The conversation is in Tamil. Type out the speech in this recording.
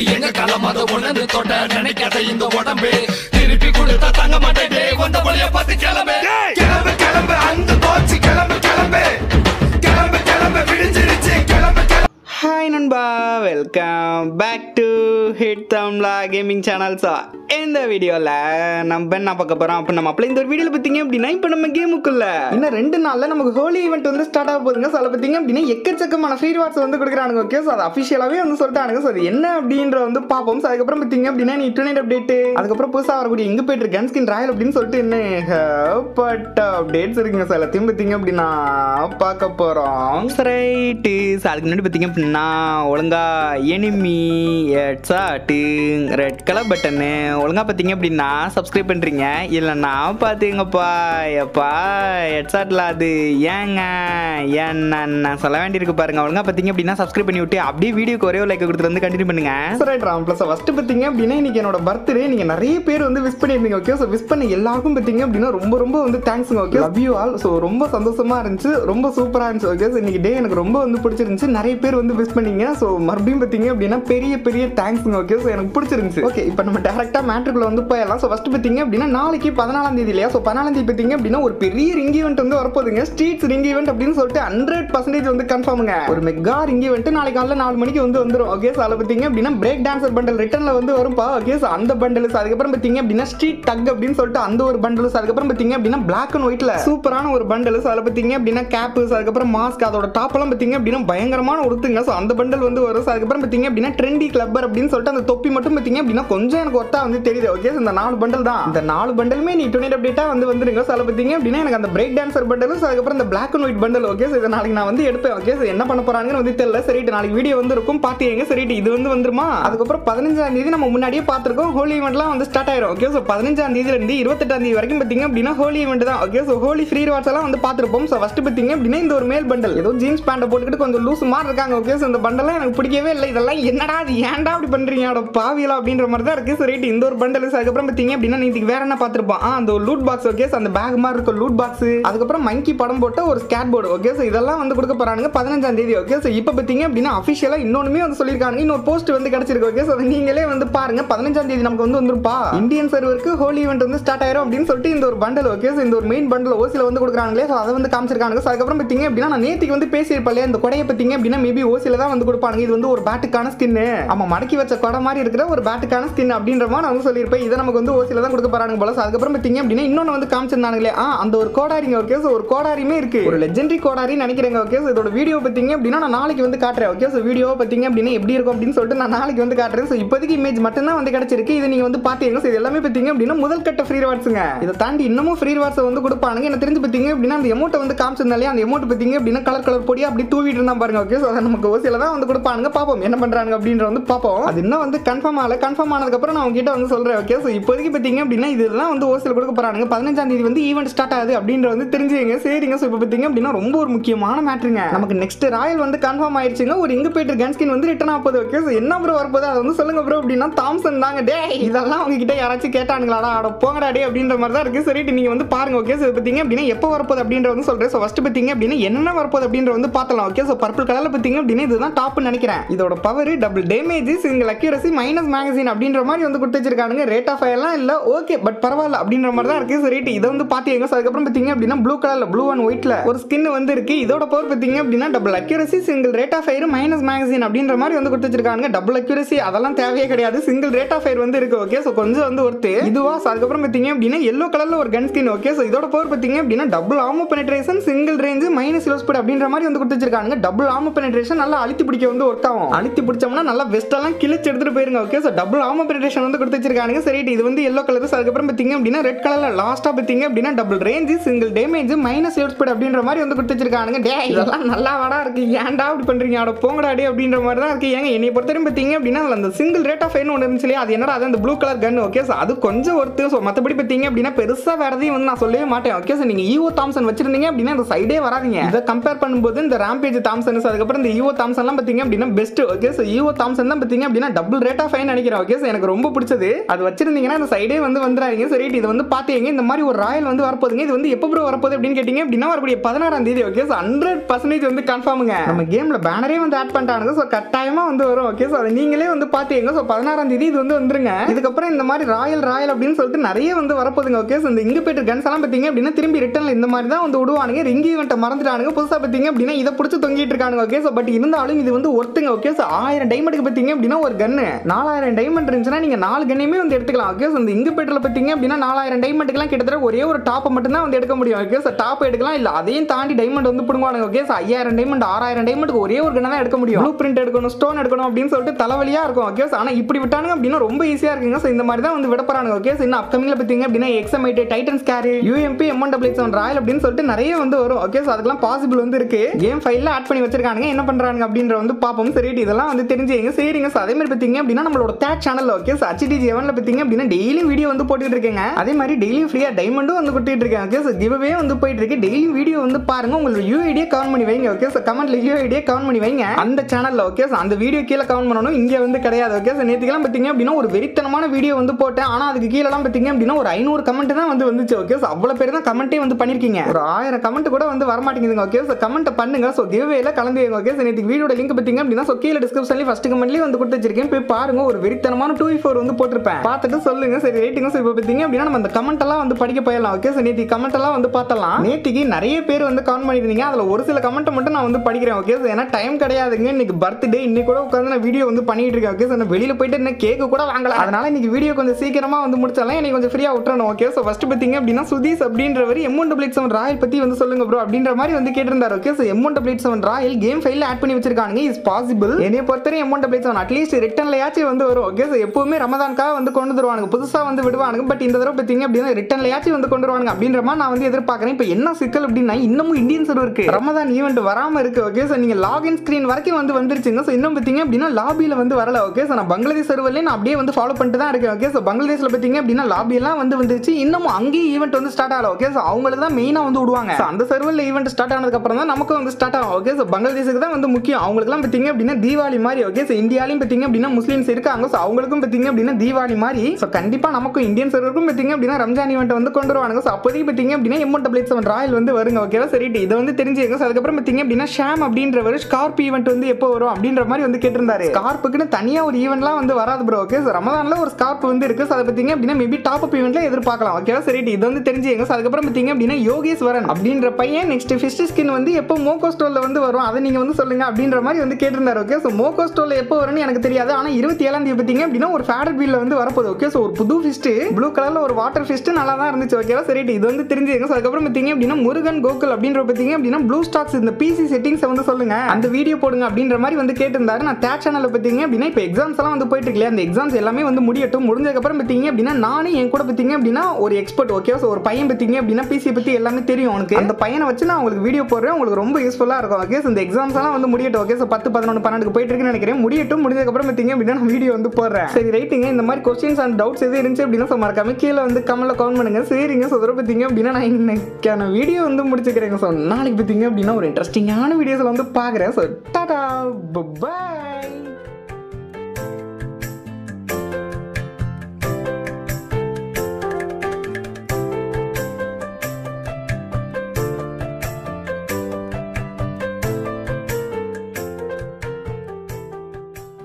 இது எங்க களம் அத உணர்ந்து தொட்ட நினைக்காத இந்த உடம்பு திருப்பி கொடுத்த தங்க மாட்டேன் வந்த வழிய பார்த்து கிளம்பு கிளம்பு கிளம்பு அந்த போச்சு கிளம்பு கிளம்பு கிளம்பு கிளம்பு விடிஞ்சிருச்சு நண்பா வெல்கம் பேக் டு ஹிட் தம்லா கேமிங் சேனல் ஸோ இந்த வீடியோவில் நம்ம என்ன பார்க்க போகிறோம் அப்போ நம்ம அப்படி இந்த ஒரு வீடியோவில் பார்த்தீங்க அப்படின்னா இப்போ நம்ம கேமுக்குள்ள இன்னும் ரெண்டு நாளில் நமக்கு ஹோலி ஈவெண்ட் வந்து ஸ்டார்ட் ஆக போதுங்க ஸோ பார்த்தீங்க அப்படின்னா எக்கச்சக்கமான ஃப்ரீ வாட்ஸ் வந்து கொடுக்குறானுங்க ஓகே ஸோ அது அஃபிஷியலாகவே வந்து சொல்லிட்டானுங்க ஸோ அது என்ன அப்படின்ற வந்து பார்ப்போம் ஸோ அதுக்கப்புறம் பார்த்தீங்க அப்படின்னா நீ இன்டர்நெட் அப்டேட்டு அதுக்கப்புறம் புதுசாக வரக்கூடிய எங்கே போயிட்டு கன் ஸ்கின் ராயல் அப்படின்னு சொல்லிட்டு என்ன பட் அப்டேட்ஸ் இருக்குங்க ஸோ எல்லாத்தையும் பார்த்தீங்க அப்படின்னா பார்க்க போகிறோம் ரைட்டு ஸோ அதுக்கு முன்னாடி பார்த்தீங்க அப்படின்னா ஒழுங்கா எனிமி எட்ஸாட்டு ரெட் கலர் பட்டனு ஒழுங்கா பார்த்தீங்க அப்படின்னா சப்ஸ்கிரைப் பண்ணுறீங்க இல்லை நான் பார்த்துங்கப்பா எப்பா எட்ஸாட்டில் அது ஏங்க ஏன் நான் சொல்ல வேண்டியிருக்கு பாருங்க ஒழுங்காக பார்த்தீங்க அப்படின்னா சப்ஸ்கிரைப் பண்ணி விட்டு அப்படியே வீடியோக்கு ஒரே ஒரு லைக் கொடுத்துட்டு வந்து கண்டினியூ பண்ணுங்க ரைட் ராம் ப்ளஸ் ஃபஸ்ட்டு பார்த்தீங்க அப்படின்னா இன்னைக்கு என்னோட பர்த்டே நீங்கள் நிறைய பேர் வந்து விஸ் பண்ணியிருந்தீங்க ஓகே ஸோ விஸ் பண்ண எல்லாருக்கும் பார்த்தீங்க அப்படின்னா ரொம்ப ரொம்ப வந்து தேங்க்ஸுங்க okay love you all so ரொம்ப சந்தோஷமாக இருந்துச்சு ரொம்ப சூப்பராக இருந்துச்சு ஓகே ஸோ இன்னைக்கு டே எனக்கு ரொம்ப வந்து பிடிச்சிருந்துச்சு நிறைய பேர் வந்து விஸ் பண்ணி பண்ணிங்க ஸோ மறுபடியும் பார்த்தீங்க அப்படின்னா பெரிய பெரிய தேங்க்ஸ்ங்க ஓகே ஸோ எனக்கு பிடிச்சிருந்துச்சு ஓகே இப்போ நம்ம டேரெக்டாக மேட்ருக்குள்ளே வந்து போயிடலாம் ஸோ ஃபஸ்ட்டு பார்த்தீங்க அப்படின்னா நாளைக்கு பதினாலாம் தேதி இல்லையா ஸோ பதினாலாம் தேதி பார்த்தீங்க அப்படின்னா ஒரு பெரிய ரிங் ஈவெண்ட் வந்து வரப்போதுங்க ஸ்ட்ரீட்ஸ் ரிங் ஈவெண்ட் அப்படின்னு சொல்லிட்டு ஹண்ட்ரட் பர்சன்டேஜ் வந்து கன்ஃபார்முங்க ஒரு மெகா ரிங் ஈவெண்ட் நாளைக்கு காலையில் நாலு மணிக்கு வந்து வந்துடும் ஓகே ஸோ அதில் பார்த்தீங்க அப்படின்னா பிரேக் டான்ஸர் பண்டல் ரிட்டனில் வந்து வரும்ப்பா ஓகே ஸோ அந்த பண்டல்ஸ் அதுக்கப்புறம் பார்த்தீங்க அப்படின்னா ஸ்ட்ரீட் டக் அப்படின்னு சொல்லிட்டு அந்த ஒரு பண்டல்ஸ் அதுக்கப்புறம் பார்த்தீங்க அப்படின்னா பிளாக் அண்ட் ஒயிட்டில் சூப்பரான ஒரு பண்டல்ஸ் அதில் பார்த்தீங்க அப்படின்னா கேப்ஸ் அதுக்கப்புறம் மாஸ்க் அதோட டாப்பெல்லாம் பார்த்தீங்க அப்படின்னா பயங்கரமான ஒருத்துங்க ஸோ அந்த கொண்டல் வந்து வரும் அதுக்கப்புறம் பார்த்தீங்க அப்படின்னா ட்ரெண்டி கிளப்பர் அப்படின்னு சொல்லிட்டு அந்த தொப்பி மட்டும் பார்த்தீங்க அப்படின்னா கொஞ்சம் எனக்கு ஒர்த்தா வந்து தெரியுது ஓகே இந்த நாலு பண்டல் தான் இந்த நாலு பண்டலுமே நீ டுனேட் அப்டேட்டாக வந்து வந்துருங்க ஸோ பார்த்தீங்க அப்படின்னா எனக்கு அந்த பிரேக் டான்சர் பண்டலும் சார் அதுக்கப்புறம் இந்த black and white bundle okay sir இதை நாளைக்கு நான் வந்து எடுப்பேன் ஓகே சார் என்ன பண்ண போறாங்கன்னு வந்து தெரியல சரிட்டு நாளைக்கு வீடியோ வந்து இருக்கும் பாத்தீங்க சரிட்டு இது வந்து வந்துருமா அதுக்கப்புறம் பதினஞ்சாம் தேதி நம்ம முன்னாடியே பார்த்துருக்கோம் ஹோலி ஈவெண்ட்லாம் வந்து ஸ்டார்ட் ஆயிரும் ஓகே சார் பதினஞ்சாம் இருந்து இருபத்தெட்டாம் தேதி வரைக்கும் பார்த்தீங்க அப்படின்னா ஹோலி இவெண்ட் தான் ஓகே சார் ஹோலி ஃப்ரீ வாட்ஸ் எல்லாம் வந்து பார்த்துருப்போம் ஸோ ஃபஸ்ட்டு பார்த்தீங்க அப்படின்னா இந்த ஒரு மேல் பண்டல் ஏதோ ஜீன்ஸ் பேண்ட்டை போட்டுக்கிட்டு கொஞ்சம் லூஸ் மாதிரி இருக்காங்க ஓகே சார் இந்த பண்டல் பண்டெல்லாம் எனக்கு பிடிக்கவே இல்லை இதெல்லாம் என்னடா அது ஏன்டா அப்படி பண்ணுறீங்க பாவியலா அப்படின்ற மாதிரி தான் இருக்குது ரைட் இந்த ஒரு பண்டல்ஸ் அதுக்கப்புறம் பார்த்தீங்க அப்படின்னா நேற்றுக்கு வேற என்ன பார்த்துருப்பான் அந்த லூட் பாக்ஸ் ஓகே அந்த பேக் மாதிரி இருக்கும் லூட் பாக்ஸ் அதுக்கப்புறம் மங்கி படம் போட்ட ஒரு ஸ்கேட் போர்டு ஓகே ஸோ இதெல்லாம் வந்து கொடுக்க போகிறாங்க பதினஞ்சாம் தேதி ஓகே ஸோ இப்போ பார்த்தீங்க அப்படின்னா அஃபிஷியலாக இன்னொன்றுமே வந்து சொல்லியிருக்காங்க இன்னொரு போஸ்ட் வந்து கிடச்சிருக்கு ஓகே ஸோ நீங்களே வந்து பாருங்க பதினஞ்சாம் தேதி நமக்கு வந்து வந்துருப்பா இந்தியன் சர்வருக்கு ஹோலி இவெண்ட் வந்து ஸ்டார்ட் ஆயிரும் அப்படின்னு சொல்லிட்டு இந்த ஒரு பண்டல் ஓகே ஸோ இந்த ஒரு மெயின் பண்டல் ஓசியில் வந்து கொடுக்குறாங்களே ஸோ அதை வந்து காமிச்சிருக்காங்க ஸோ அதுக்கப்புறம் பார்த்தீங்க அப்படின்னா நான் நேற்றுக்கு வந்து பேசியிருப்பேன் இந்த கொடையை பார்த்தீங்க அப்படின்னா மேபி ஓசியில் தான் வந்து கொடுப்பானுங்க இது வந்து ஒரு பேட்டுக்கான ஸ்கின்னு ஆமாம் மடக்கி வச்ச கொடை மாதிரி இருக்கிற ஒரு பேட்டுக்கான ஸ்கின் அப்படின்ற மாதிரி அவங்க சொல்லியிருப்பேன் இதை நமக்கு வந்து ஓசியில் தான் கொடுக்க போறாங்க போல அதுக்கப்புறம் பார்த்தீங்க அப்படின்னா இன்னொன்று வந்து காமிச்சிருந்தாங்களே அந்த ஒரு கோடாரிங்க ஒரு கேஸ் ஒரு கோடாரியுமே இருக்கு ஒரு லெஜெண்டரி கோடாரி நினைக்கிறேங்க ஓகே இதோட வீடியோ பார்த்தீங்க அப்படின்னா நான் நாளைக்கு வந்து காட்டுறேன் ஓகே ஸோ வீடியோ பார்த்தீங்க அப்படின்னா எப்படி இருக்கும் அப்படின்னு சொல்லிட்டு நான் நாளைக்கு வந்து காட்டுறேன் ஸோ இப்போதைக்கு இமேஜ் மட்டும்தான் வந்து கிடைச்சிருக்கு இது நீங்கள் வந்து பார்த்தீங்க ஸோ இது எல்லாமே பார்த்தீங்க அப்படின்னா முதல் கட்ட ஃப்ரீ ரிவார்ட்ஸுங்க இதை தாண்டி இன்னமும் ஃப்ரீ ரிவார்ட்ஸை வந்து கொடுப்பானுங்க எனக்கு தெரிஞ்சு பார்த்தீங்க அப்படின்னா அந்த அமௌண்ட்டை வந்து காமிச்சிருந்தாலே அந்த எமௌண்ட் பார்த்தீங்க அப்படின்னா கலர் கலர் பொடியாக அப்படி தூவிட்டு இருந்தா பாருங்க ஓகே ஸோ நமக்கு ஓசியில் தான் வந்து கொடுப்பானுங்க பார்ப்போம் என்ன பண்ணுறாங்க அப்படின்ற வந்து பார்ப்போம் அது இன்னும் வந்து கன்ஃபார்ம் ஆகல கன்ஃபார்ம் ஆனதுக்கப்புறம் நான் உங்ககிட்ட வந்து சொல்கிறேன் ஓகே ஸோ இப்போதைக்கு பார்த்தீங்க அப்படின்னா இதெல்லாம் வந்து ஹோஸ்டல் கொடுக்க போகிறானுங்க பதினஞ்சாம் தேதி வந்து ஈவெண்ட் ஸ்டார்ட் ஆகுது அப்படின்ற வந்து தெரிஞ்சுங்க சரிங்க ஸோ இப்போ பார்த்தீங்க அப்படின்னா ரொம்ப ஒரு முக்கியமான மேட்ருங்க நமக்கு நெக்ஸ்ட் ராயல் வந்து கன்ஃபார்ம் ஆயிடுச்சுங்க ஒரு இங்கே போயிட்டு கன்ஸ்கின் வந்து ரிட்டர்ன் ஆகுது ஓகே ஸோ என்ன ப்ரோ வரப்போது அதை வந்து சொல்லுங்க ப்ரோ அப்படின்னா தாம்சன் தாங்க டே இதெல்லாம் உங்ககிட்ட யாராச்சும் கேட்டானுங்களாடா அட போங்கடா டே அப்படின்ற மாதிரி தான் இருக்குது சரிட்டு நீங்கள் வந்து பாருங்க ஓகே ஸோ பார்த்தீங்க அப்படின்னா எப்போ வரப்போது அப்படின்ற வந்து சொல்கிறேன் ஸோ ஃபஸ்ட்டு பார்த்தீங்க அப்படின்னா என்ன வரப்போது அப்படின்ற வந்து பார்த்தலாம் ஓகே ஸோ பர்பிள் கலரில் பார்த்தீங்க அப்படின்னா இதுதான் டாப்னு நினைக்கிறேன் இதோட பவர் டபுள் டேமேஜஸ் இங்கே அக்யூரசி மைனஸ் மேகசின் அப்படின்ற மாதிரி வந்து கொடுத்து வச்சிருக்கானுங்க ரேட் ஆஃப் ஃபயர்லாம் இல்லை ஓகே பட் பரவாயில்ல அப்படின்ற மாதிரி தான் இருக்குது சரி இதை வந்து பார்த்துக்கங்க ஸோ அதுக்கப்புறம் பார்த்தீங்க அப்படின்னா ப்ளூ கலரில் ப்ளூ அண்ட் ஒயிட்ல ஒரு ஸ்கின் வந்து இருக்குது இதோட பவர் பார்த்தீங்க அப்படின்னா double accuracy single rate of fire minus magazine அப்படின்ற மாதிரி வந்து கொடுத்து வச்சிருக்காங்க டபுள் அக்யூரசி அதெல்லாம் தேவையே கிடையாது சிங்கிள் ரேட் ஆஃப் ஃபயர் வந்து இருக்குது ஓகே ஸோ கொஞ்சம் வந்து ஒருத்து இதுவா ஸோ அதுக்கப்புறம் பார்த்தீங்க அப்படின்னா எல்லோ கலரில் ஒரு கன் ஸ்கின் ஓகே ஸோ இதோட பவர் பார்த்தீங்க அப்படின்னா double ammo penetration single range minus speed அப்படின்ற மாதிரி வந்து கொடுத்து வச்சிருக்காங்க டபுள் ஆமோ பெனட்ரேஷன் நல்லா அழுத்தி பிடிக்க வந்து ஒர்க் ஆகும் அனுத்தி பிடிச்சோம்னா நல்லா வெஸ்டெல்லாம் கிழிச்சு எடுத்துட்டு போயிருங்க ஓகே ஸோ டபுள் பிரிடேஷன் வந்து கொடுத்து வச்சிருக்காங்க சரி இது வந்து எல்லோ கலர்ஸ் அதுக்கப்புறம் பார்த்தீங்க அப்படின்னா ரெட் கலரில் லாஸ்ட்டாக பார்த்தீங்க அப்படின்னா double range single damage minus ஏட் ஸ்பீட் அப்படின்ற மாதிரி வந்து கொடுத்து வச்சிருக்கானுங்க டே இதெல்லாம் நல்லா வாடா இருக்கு ஏன்டா அப்படி பண்ணுறீங்க அவட போங்கடாடி அப்படின்ற மாதிரி தான் இருக்கு ஏங்க என்னை பொறுத்தவரை பார்த்தீங்க அப்படின்னா அந்த சிங்கிள் ரேட் ஆஃப் ஃபைன் ஒன்று இருந்துச்சு இல்லையா அது என்னடா அது அந்த blue colour gun okay so அது கொஞ்சம் ஒர்த்து ஸோ மற்றபடி பார்த்தீங்க அப்படின்னா பெருசாக வேறதையும் வந்து நான் சொல்லவே மாட்டேன் ஓகே ஸோ நீங்கள் ஈவோ தாம்சன் வச்சிருந்தீங்க அப்படின்னா அந்த சைடே வராதிங்க இதை கம்பேர் பண்ணும்போது இந்த ராம்பேஜ் தாம்சன்ஸ் அதுக்கப்புறம் இந்த ஈவோ e தாம்சன்லாம் தான் பார்த்தீங்க அப்படின்னா best okay so Evo Thompson தான் பார்த்தீங்க அப்படின்னா டபுள் ரேட் ஆஃப் ஃபைன் நினைக்கிறேன் ஓகே ஸோ எனக்கு ரொம்ப பிடிச்சது அது வச்சிருந்தீங்கன்னா அந்த சைடே வந்து வந்துடாதீங்க சரி இது வந்து பார்த்தீங்க இந்த மாதிரி ஒரு ராயல் வந்து வரப்போதுங்க இது வந்து எப்போ வரப்போகுது அப்படின்னு கேட்டிங்க அப்படின்னா வரக்கூடிய பதினாறாம் தேதி ஓகே சார் ஹண்ட்ரட் பர்சன்டேஜ் வந்து கன்ஃபார்முங்க நம்ம கேமில் பேனரே வந்து ஆட் பண்ணிட்டானுங்க ஸோ கட்டாயமாக வந்து வரும் ஓகே சார் அதை நீங்களே வந்து பார்த்தீங்க ஸோ பதினாறாம் தேதி இது வந்து வந்துருங்க இதுக்கப்புறம் இந்த மாதிரி ராயல் ராயல் அப்படின்னு சொல்லிட்டு நிறைய வந்து வரப்போதுங்க ஓகே சார் இந்த இங்கு போயிட்டு கன்ஸ் எல்லாம் பார்த்தீங்க அப்படின்னா திரும்பி ரிட்டர்னில் இந்த மாதிரி தான் வந்து விடுவானுங்க ரிங்கி இவன்ட்ட மறந்துட்டானுங்க புதுசாக பார்த்தீங்க அப்படின்னா இதை பிடிச்சி தொங்கிட்டு இருக்கானுங்க ஓகே ஸோ பட் இருந்தாலும் இது வந்து ஒருத்தங்க ஓகே சார் ஆயிரம் டைமண்டுக்கு பார்த்தீங்க அப்படின்னா ஒரு கன்று நாலாயிரம் டைமண்ட் இருந்துச்சுன்னா நீங்கள் நாலு கன்னையுமே வந்து எடுத்துக்கலாம் ஓகே சார் இந்த இங்கு பெட்டில் பார்த்தீங்க அப்படின்னா நாலாயிரம் டைமண்டுக்குலாம் கிட்டத்தட்ட ஒரே ஒரு டாப்பை மட்டும்தான் வந்து எடுக்க முடியும் ஓகே சார் டாப் எடுக்கலாம் இல்லை அதையும் தாண்டி டைமண்ட் வந்து பிடுங்குவாங்க ஓகே சார் ஐயாயிரம் டைமண்ட் ஆறாயிரம் டைமண்ட்டுக்கு ஒரே ஒரு கண்ணை தான் எடுக்க முடியும் ப்ளூ பிரிண்ட் எடுக்கணும் ஸ்டோன் எடுக்கணும் அப்படின்னு சொல்லிட்டு தலைவலியாக இருக்கும் ஓகே சார் ஆனால் இப்படி விட்டானுங்க அப்படின்னா ரொம்ப ஈஸியாக இருக்குங்க சார் இந்த மாதிரி தான் வந்து விடப்படுறாங்க ஓகே சார் இன்னும் அப்கமிங்கில் பார்த்தீங்க அப்படின்னா XM eight Titan scary UMP MN double seven royal அப்படின்னு சொல்லிட்டு நிறைய வந்து வரும் ஓகே சார் அதுக்கெல்லாம் பாசிபிள் வந்து இருக்கு கேம் ஃபைல ஆட் பண்ணி வச்சிருக்கானுங்க என்ன பண்றாங்க அப்படின்ற அப்படின்ற வந்து பார்ப்போம் சரி இதெல்லாம் வந்து தெரிஞ்சுங்க சரிங்க சார் அதே மாதிரி பார்த்தீங்க அப்படின்னா நம்மளோட that channel okay sir HD ஜெவனில் பார்த்தீங்க அப்படின்னா டெய்லியும் வீடியோ வந்து போட்டுட்டு இருக்கேங்க அதே மாதிரி டெய்லியும் ஃப்ரீயாக டைமண்டும் வந்து கொடுத்துட்டு இருக்கேன் ஓகே சார் கிவே வந்து போயிட்டு இருக்கு டெய்லியும் வீடியோ வந்து பாருங்க உங்களோட யூ ஐடியா கவர் பண்ணி வைங்க ஓகே சார் கமெண்ட்ல யூ ஐடியா கவர் பண்ணி வைங்க அந்த சேனலில் ஓகே சார் அந்த வீடியோ கீழே கவர் பண்ணணும் இங்கே வந்து கிடையாது ஓகே சார் நேற்றுக்கெல்லாம் பார்த்தீங்க அப்படின்னா ஒரு வெறித்தனமான வீடியோ வந்து போட்டேன் ஆனால் அதுக்கு கீழெல்லாம் பார்த்தீங்க அப்படின்னா ஒரு ஐநூறு கமெண்ட் தான் வந்து வந்துச்சு ஓகே சார் அவ்வளோ பேர் தான் கமெண்ட்டே வந்து பண்ணியிருக்கீங்க ஒரு ஆயிரம் கமெண்ட் கூட வந்து வரமாட்டேங்குதுங்க ஓகே சார் கமெண்ட் பண்ணுங்க ஸோ கிவ்வேல கலந்து ஓகே சார் நேற்று வீடியோட லிங்க் பார்த்தீங்க அப்படின்னா ஸோ கீழே டிஸ்கிரிப்ஷன்லேயும் ஃபர்ஸ்ட் கமெண்ட்லயே வந்து கொடுத்து வச்சிருக்கேன் போய் பாருங்க ஒரு வெறித்தனமான டூ ஃபோர் வந்து போட்டிருப்பேன் பார்த்துட்டு சொல்லுங்க சரி ரேட்டிங்கும் சரி இப்போ பார்த்தீங்க அப்படின்னா நம்ம அந்த கமெண்ட் எல்லாம் வந்து படிக்க போயிடலாம் ஓகே சார் நேற்று கமெண்ட் எல்லாம் வந்து பார்த்தலாம் நேற்றுக்கு நிறைய பேர் வந்து கமெண்ட் பண்ணியிருந்தீங்க அதுல ஒரு சில கமெண்ட் மட்டும் நான் வந்து படிக்கிறேன் ஓகே சார் ஏன்னா டைம் கிடையாதுங்க இன்னைக்கு பர்த்டே இன்னைக்கு கூட உட்காந்து நான் வீடியோ வந்து பண்ணிட்டு இருக்கேன் ஓகே சார் நான் போயிட்டு என்ன கேக்கு கூட வாங்கல அதனால இன்னைக்கு வீடியோ கொஞ்சம் சீக்கிரமா வந்து முடிச்சாலும் எனக்கு கொஞ்சம் ஃப்ரீயா விட்டுறணும் ஓகே சார் ஃபர்ஸ்ட் பார்த்தீங்க அப்படின்னா சுதீஷ் அப்படின்றவர் எம்ஒன் டபிள் செவன் ராயல் பத்தி வந்து சொல்லுங்க ப்ரோ அப்படின்ற மாதிரி வந்து கேட்டிருந்தார் okay sir M one double seven royal game ஃபைலில் ஆட் பண்ணி வச்சிருக்காங்க மணி இஸ் பாசிபிள் என்னை பொறுத்தவரை அமௌண்ட் பிளேஸ் ஆகும் அட்லீஸ்ட் ரிட்டர்ன்லயாச்சும் வந்து வரும் ஓகே சார் எப்பவுமே ரமதான்காக வந்து கொண்டு வருவானுங்க புதுசாக வந்து விடுவானுங்க பட் இந்த தடவை பார்த்தீங்க அப்படின்னா ரிட்டன்லயாச்சும் வந்து கொண்டு வருவாங்க அப்படின்ற மாதிரி நான் வந்து எதிர்பார்க்குறேன் இப்போ என்ன சிக்கல் அப்படின்னா இன்னமும் இந்தியன் சர்வர் இருக்கு ரமதான் ஈவெண்ட் வராமல் இருக்கு ஓகே சார் நீங்கள் லாகின் ஸ்கிரீன் வரைக்கும் வந்து வந்துருச்சுங்க ஸோ இன்னும் பார்த்தீங்க அப்படின்னா லாபியில் வந்து வரல ஓகே சார் நான் பங்களாதேஷ் சர்வர்லேயே நான் அப்படியே வந்து ஃபாலோ பண்ணிட்டு தான் இருக்கேன் ஓகே சார் பங்களாதேஷில் பார்த்தீங்க அப்படின்னா லாபியெல்லாம் வந்து வந்துருச்சு இன்னமும் அங்கேயும் ஈவெண்ட் வந்து ஸ்டார்ட் ஆகல ஓகே சார் அவங்களுக்கு தான் மெயினாக வந்து விடுவாங்க அந்த சர்வரில் ஈவெண்ட் ஸ்டார்ட் ஆனதுக்கு அப்புறம் தான் நமக்கு வந்து ஸ்டார்ட் ஆகும் ஓகே சார் பங்களாதேஷுக்கு தான் வந்து முக்கியம் அவங்களுக்கு அவங்களுக்குலாம் பார்த்தீங்க அப்படின்னா தீபாவளி மாதிரி ஓகே ஸோ இந்தியாலையும் பார்த்தீங்க அப்படின்னா முஸ்லீம்ஸ் இருக்காங்க ஸோ அவங்களுக்கும் பார்த்தீங்க அப்படின்னா தீபாவளி மாதிரி ஸோ கண்டிப்பாக நமக்கும் இந்தியன் சர்வருக்கும் பார்த்தீங்க அப்படின்னா ரம்ஜான் ஈவெண்ட் வந்து கொண்டு வருவாங்க ஸோ அப்போதைக்கு பார்த்தீங்க அப்படின்னா டபுள் டப்ளேட் செவன் ராயல் வந்து வருங்க ஓகேவா சரிட்டு இதை வந்து தெரிஞ்சுங்க ஸோ அதுக்கப்புறம் பார்த்தீங்க அப்படின்னா ஷாம் அப்படின்றவர் ஸ்கார்ப் ஈவெண்ட் வந்து எப்போ வரும் அப்படின்ற மாதிரி வந்து கேட்டிருந்தாரு ஸ்கார்ப்புக்குன்னு தனியாக ஒரு ஈவெண்ட்லாம் வந்து வராது ப்ரோ ஓகே ஸோ ரமதானில் ஒரு ஸ்கார்ப் வந்து இருக்குது ஸோ அதை பார்த்தீங்க அப்படின்னா மேபி டாப் அப் ஈவெண்ட்ல எதிர்பார்க்கலாம் ஓகேவா சரிட்டு இது வந்து தெரிஞ்சுங்க ஸோ அதுக்கப்புறம் பார்த்தீங்க அப்படின்னா யோகேஸ்வரன் அப்படின்ற பையன் நெக்ஸ்ட் ஃபிஸ்ட் ஸ்கின் வந்து எப்போ மோகோ ஸ்டோரில் வந்து வரும் அதை நீங்கள் வந்து சொல்லுங்க அப்படின்ற மாதிரி வந்து கேட்டிருந்தார் ஓகே ஸோ மோகோ ஸ்டோரில் எப்போ வரும்னு எனக்கு தெரியாது ஆனால் இருபத்தி ஏழாம் தேதி பார்த்தீங்க அப்படின்னா ஒரு ஃபேடர் வீலில் வந்து வரப்போகுது ஓகே ஸோ ஒரு புது ஃபிஸ்ட்டு ப்ளூ கலரில் ஒரு வாட்டர் ஃபிஸ்ட்டு நல்லா தான் இருந்துச்சு ஓகேவா சரி இது வந்து தெரிஞ்சுக்கங்க ஸோ அதுக்கப்புறம் பார்த்தீங்க அப்படின்னா முருகன் கோகுல் அப்படின்ற பார்த்தீங்க அப்படின்னா ப்ளூ ஸ்டாக்ஸ் இந்த பிசி செட்டிங்ஸை வந்து சொல்லுங்க அந்த வீடியோ போடுங்க அப்படின்ற மாதிரி வந்து கேட்டிருந்தாரு நான் டேட் சேனலில் பார்த்தீங்க அப்படின்னா இப்போ எக்ஸாம்ஸ் எல்லாம் வந்து போயிட்டு இருக்கலையா அந்த எக்ஸாம்ஸ் எல்லாமே வந்து முடியட்டும் முடிஞ்சதுக்கப்புறம் பார்த்தீங்க அப்படின்னா நானும் என் கூட பார்த்தீங்க அப்படின்னா ஒரு எக்ஸ்பர்ட் ஓகே ஸோ ஒரு பையன் பார்த்தீங்க அப்படின்னா பிசியை பற்றி எல்லாமே தெரியும் உனக்கு அந்த பையனை வச்சு நான் உங்களுக்கு வீடியோ போடுறேன் உங்களுக்கு ரொம்ப யூஸ்ஃபுல்லாக இருக்கும் ஓகே இந்த எக்ஸாம்ஸ் எல்லாம் வந்து முடியட்டும் ஓகே பத்து பதினொன்று பன்னெண்டு போயிட்டு நினைக்கிறேன் முடியட்டும் முடிஞ்சதுக்கப்புறம் பார்த்தீங்க அப்படின்னா நான் வீடியோ வந்து போடுறேன் சரி ரைட்டுங்க இந்த மாதிரி கொஸ்டின்ஸ் அண்ட் டவுட்ஸ் எது இருந்துச்சு அப்படின்னா ஸோ மறக்காம கீழே வந்து கமெண்ட்டில் கவுண்ட் பண்ணுங்க சரிங்க ஸோ பார்த்தீங்க அப்படின்னா நான் இன்னைக்கான வீடியோ வந்து முடிச்சுக்கிறேங்க ஸோ நாளைக்கு பார்த்தீங்க அப்படின்னா ஒரு இன்ட்ரெஸ்டிங்கான வீடியோஸில் வந்து பார்க்குறேன் ஸோ டாடா பாய்